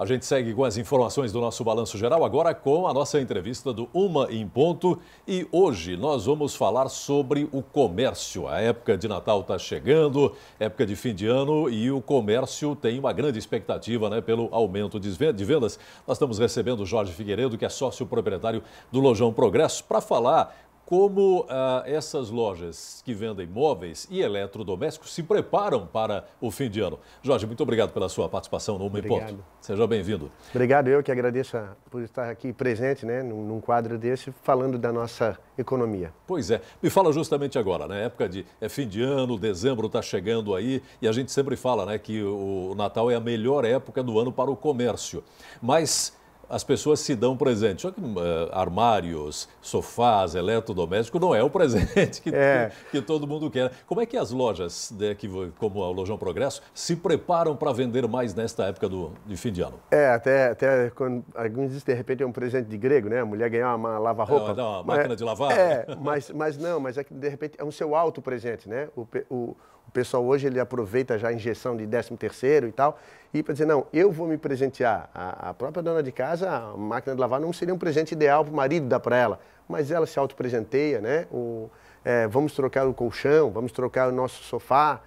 A gente segue com as informações do nosso Balanço Geral, agora com a nossa entrevista do Uma em Ponto. E hoje nós vamos falar sobre o comércio. A época de Natal está chegando, época de fim de ano, e o comércio tem uma grande expectativa né, pelo aumento de vendas. Nós estamos recebendo o Jorge Figueiredo, que é sócio proprietário do Lojão Progresso, para falar como ah, essas lojas que vendem móveis e eletrodomésticos se preparam para o fim de ano. Jorge, muito obrigado pela sua participação no Uma Importa. Seja bem-vindo. Obrigado, eu que agradeço por estar aqui presente né, num, num, quadro desse, falando da nossa economia. Pois é, me fala justamente agora, né? Época de é fim de ano, dezembro está chegando aí, e a gente sempre fala né, que o Natal é a melhor época do ano para o comércio. Mas as pessoas se dão presente. Só que uh, armários, sofás, eletrodoméstico não é o presente que, é. que, que, todo mundo quer. Como é que as lojas, né, que, como a Lojão Progresso, se preparam para vender mais nesta época do, de fim de ano? É, até, até quando alguns dizem de repente é um presente de grego, né? A mulher ganhar uma lava-roupa. É, uma é? máquina de lavar. É, mas, mas não, mas é que de repente é um seu alto presente, né? O, o o pessoal hoje ele aproveita já a injeção de 13 terceiro e tal, e para dizer, não, eu vou me presentear. A, a, própria dona de casa, a máquina de lavar não seria um presente ideal para o marido dar para ela, mas ela se auto-presenteia, né? O, é, vamos trocar o colchão, vamos trocar o nosso sofá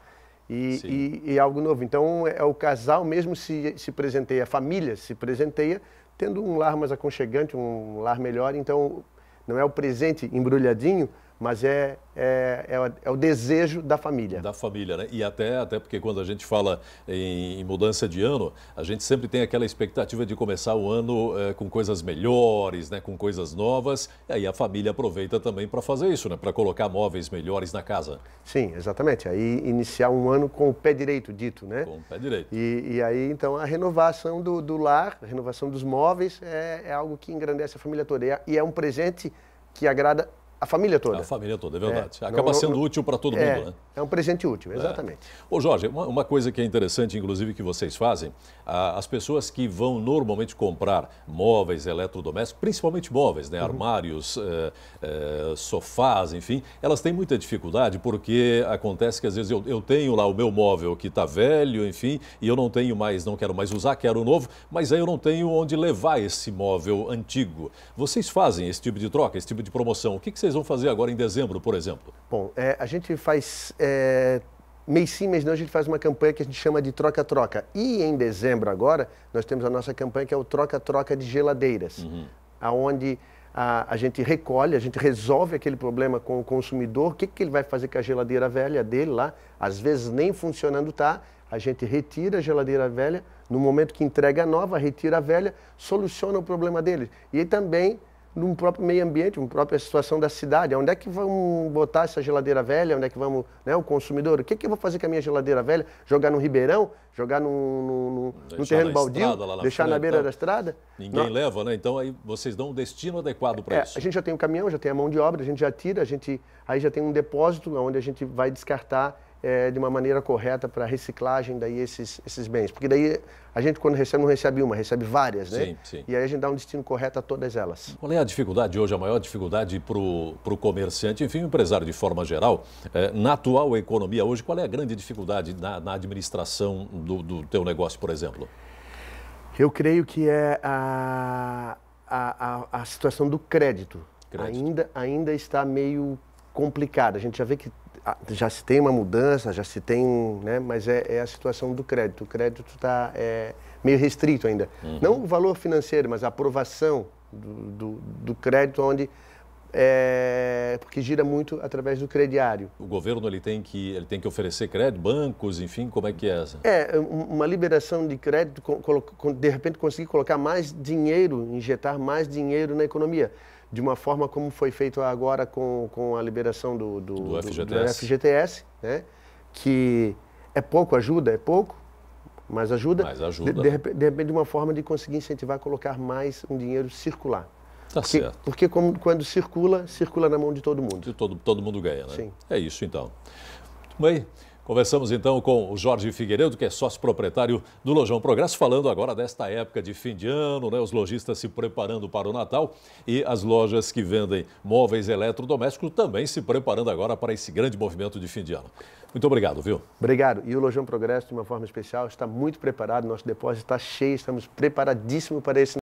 e, e, e algo novo. Então, é, o casal mesmo se, se presenteia, a família se presenteia, tendo um lar mais aconchegante, um lar melhor. Então, não é o presente embrulhadinho, mas é, é, é, é, o desejo da família. Da família, né? E até, até porque quando a gente fala em, em mudança de ano, a gente sempre tem aquela expectativa de começar o ano é, com coisas melhores, né? com coisas novas, e aí a família aproveita também para fazer isso, né? para colocar móveis melhores na casa. Sim, exatamente. Aí iniciar um ano com o pé direito, dito, né? Com o pé direito. E, e aí, então, a renovação do, do lar, a renovação dos móveis é, é algo que engrandece a família toda. E é, é um presente que agrada a família toda. A família toda, é verdade. É, Acaba não, sendo não, útil para todo é, mundo, né? É um presente útil, é. exatamente. É. Ô Jorge, uma, uma, coisa que é interessante, inclusive, que vocês fazem, as pessoas que vão normalmente comprar móveis eletrodomésticos, principalmente móveis, né? Uhum. Armários, eh, eh, sofás, enfim, elas têm muita dificuldade porque acontece que às vezes eu, eu tenho lá o meu móvel que está velho, enfim, e eu não tenho mais, não quero mais usar, quero novo, mas aí eu não tenho onde levar esse móvel antigo. Vocês fazem esse tipo de troca, esse tipo de promoção. O que, que vocês vocês vão fazer agora em dezembro, por exemplo? Bom, é, a gente faz é, mês sim, mês não, a gente faz uma campanha que a gente chama de troca-troca. E em dezembro agora, nós temos a nossa campanha que é o troca-troca de geladeiras, uhum. aonde a, a, gente recolhe, a gente resolve aquele problema com o consumidor, o que, que ele vai fazer com a geladeira velha dele lá, às vezes nem funcionando tá, a gente retira a geladeira velha, no momento que entrega a nova, retira a velha, soluciona o problema dele. E também no próprio meio ambiente, na própria situação da cidade. Onde é que vamos botar essa geladeira velha? Onde é que vamos, né, o consumidor? O que, é que eu vou fazer com a minha geladeira velha? Jogar no ribeirão? Jogar no, no, no, no terreno baldio? Estrada, deixar frente, na beira então, da estrada? Ninguém Não. leva, né? Então aí vocês dão um destino adequado para é, isso. A gente já tem o um caminhão, já tem a mão de obra, a gente já tira, a gente aí já tem um depósito onde a gente vai descartar é, de uma maneira correta para reciclagem daí esses, esses bens. Porque daí a gente quando recebe não recebe uma, recebe várias, né? Sim, sim. E aí a gente dá um destino correto a todas elas. Qual é a dificuldade hoje, a maior dificuldade para o comerciante, enfim, o empresário de forma geral, é, na atual economia hoje, qual é a grande dificuldade na, na administração do, do teu negócio, por exemplo? Eu creio que é a, a, a, a situação do crédito. crédito. Ainda, ainda está meio complicada. A gente já vê que já se tem uma mudança, já se tem, né? Mas é, é a situação do crédito. O crédito está é, meio restrito ainda. Uhum. Não o valor financeiro, mas a aprovação do, do, do crédito onde é, porque gira muito através do crediário. O governo ele tem que ele tem que oferecer crédito, bancos, enfim, como é que é essa? É uma liberação de crédito, de repente conseguir colocar mais dinheiro, injetar mais dinheiro na economia de uma forma como foi feito agora com, com a liberação do, do, do, FGTS. do FGTS, né? que é pouco, ajuda, é pouco, mas ajuda. Mas ajuda. De, de, de repente, uma forma de conseguir incentivar a colocar mais um dinheiro circular. Tá porque, certo. Porque como, quando circula, circula na mão de todo mundo. todo, todo mundo ganha, né? Sim. É isso, então. Mãe, Conversamos então com o Jorge Figueiredo, que é sócio proprietário do Lojão Progresso, falando agora desta época de fim de ano, né, os lojistas se preparando para o Natal e as lojas que vendem móveis eletrodomésticos também se preparando agora para esse grande movimento de fim de ano. Muito obrigado, viu? Obrigado. E o Lojão Progresso, de uma forma especial, está muito preparado, nosso depósito está cheio, estamos preparadíssimos para esse